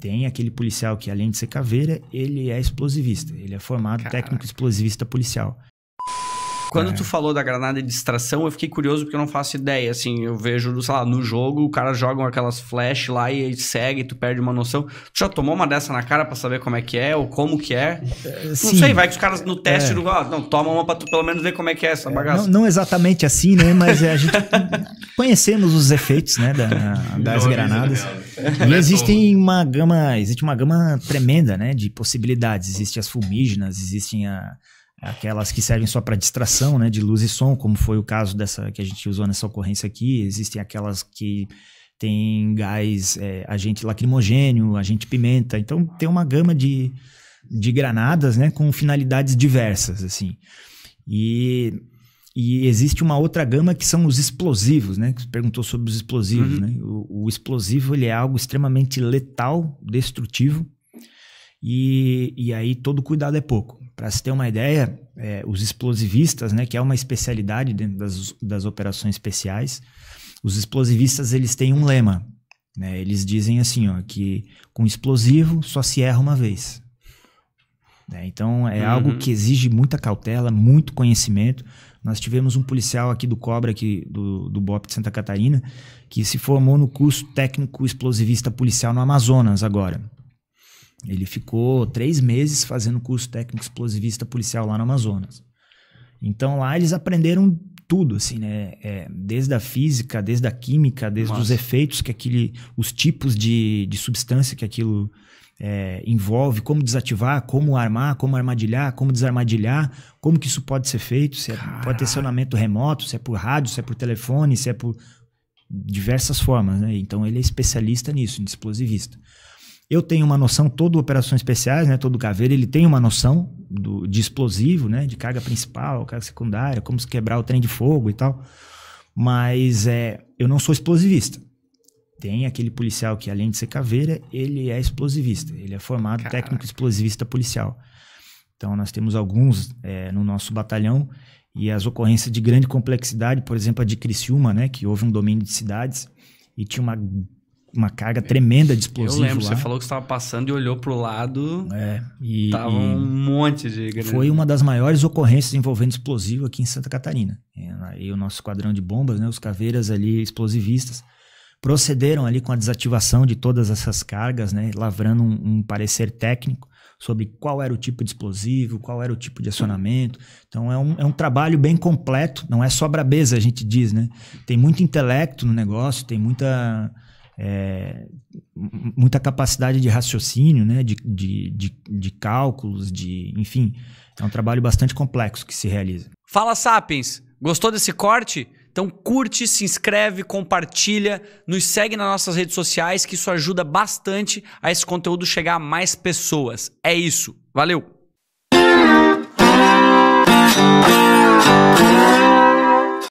Tem aquele policial que, além de ser caveira, ele é explosivista. Ele é formado Caraca. técnico explosivista policial. Quando é. tu falou da granada de distração, eu fiquei curioso porque eu não faço ideia. Assim, eu vejo, sei lá, no jogo, o cara joga aquelas flash lá e segue, tu perde uma noção. Tu já tomou uma dessa na cara para saber como é que é ou como que é? é sim. Não sei, vai que os caras no teste é. do. Ah, não, toma uma pra tu pelo menos ver como é que é essa é, bagaça. Não, não exatamente assim, né? Mas é, a gente conhecemos os efeitos, né? Da, das não, granadas. E existem uma gama, existe uma gama tremenda, né? De possibilidades. Existem as fulmígenas, existem a aquelas que servem só para distração, né, de luz e som, como foi o caso dessa que a gente usou nessa ocorrência aqui. Existem aquelas que têm gás, é, agente lacrimogênio, agente pimenta. Então tem uma gama de, de granadas, né, com finalidades diversas, assim. E, e existe uma outra gama que são os explosivos, né? Que perguntou sobre os explosivos, uhum. né? O, o explosivo ele é algo extremamente letal, destrutivo. E, e aí todo cuidado é pouco. Para se ter uma ideia, é, os explosivistas, né, que é uma especialidade dentro das, das operações especiais, os explosivistas eles têm um lema. Né? Eles dizem assim, ó, que com explosivo só se erra uma vez. Né? Então é uhum. algo que exige muita cautela, muito conhecimento. Nós tivemos um policial aqui do Cobra, aqui do, do BOP de Santa Catarina, que se formou no curso técnico explosivista policial no Amazonas agora. Ele ficou três meses fazendo curso técnico explosivista policial lá no Amazonas. Então lá eles aprenderam tudo, assim, né? É, desde a física, desde a química, desde Nossa. os efeitos que aquele, os tipos de, de substância que aquilo é, envolve, como desativar, como armar, como armadilhar, como desarmadilhar, como que isso pode ser feito, se é, pode ter remoto, se é por rádio, se é por telefone, se é por diversas formas, né? Então ele é especialista nisso, explosivista. Eu tenho uma noção, todo Operações Especiais, né, todo caveiro, ele tem uma noção do, de explosivo, né, de carga principal, carga secundária, como se quebrar o trem de fogo e tal. Mas é, eu não sou explosivista. Tem aquele policial que, além de ser caveira, ele é explosivista. Ele é formado Caraca. técnico explosivista policial. Então, nós temos alguns é, no nosso batalhão e as ocorrências de grande complexidade, por exemplo, a de Criciúma, né, que houve um domínio de cidades e tinha uma uma carga tremenda de explosivo. Eu lembro, lá. você falou que estava passando e olhou para o lado. É, e. Tava e um monte de. Grande... Foi uma das maiores ocorrências envolvendo explosivo aqui em Santa Catarina. É, aí o nosso esquadrão de bombas, né, os caveiras ali, explosivistas, procederam ali com a desativação de todas essas cargas, né, lavrando um, um parecer técnico sobre qual era o tipo de explosivo, qual era o tipo de acionamento. Então é um, é um trabalho bem completo, não é só brabeza, a gente diz, né? Tem muito intelecto no negócio, tem muita é, muita capacidade de raciocínio, né? De, de, de, de, cálculos, de enfim. É um trabalho bastante complexo que se realiza. Fala, Sapiens! Gostou desse corte? Então curte, se inscreve, compartilha, nos segue nas nossas redes sociais, que isso ajuda bastante a esse conteúdo chegar a mais pessoas. É isso. Valeu!